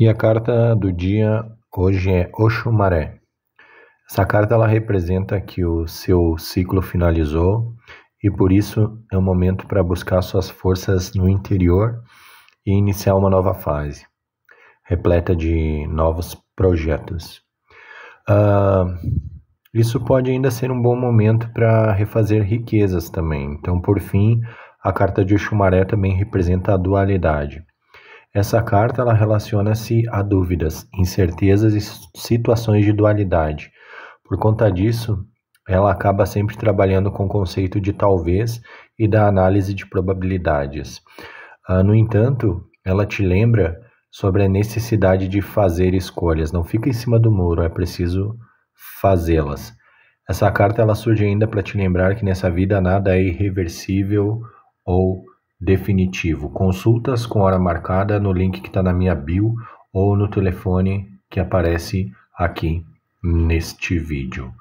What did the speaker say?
E a carta do dia hoje é Oxumaré. Essa carta ela representa que o seu ciclo finalizou e por isso é um momento para buscar suas forças no interior e iniciar uma nova fase, repleta de novos projetos. Uh, isso pode ainda ser um bom momento para refazer riquezas também. Então, por fim, a carta de Oxumaré também representa a dualidade. Essa carta ela relaciona-se a dúvidas, incertezas e situações de dualidade. Por conta disso, ela acaba sempre trabalhando com o conceito de talvez e da análise de probabilidades. Ah, no entanto, ela te lembra sobre a necessidade de fazer escolhas. Não fica em cima do muro, é preciso fazê-las. Essa carta ela surge ainda para te lembrar que nessa vida nada é irreversível ou definitivo, consultas com hora marcada no link que está na minha bio ou no telefone que aparece aqui neste vídeo.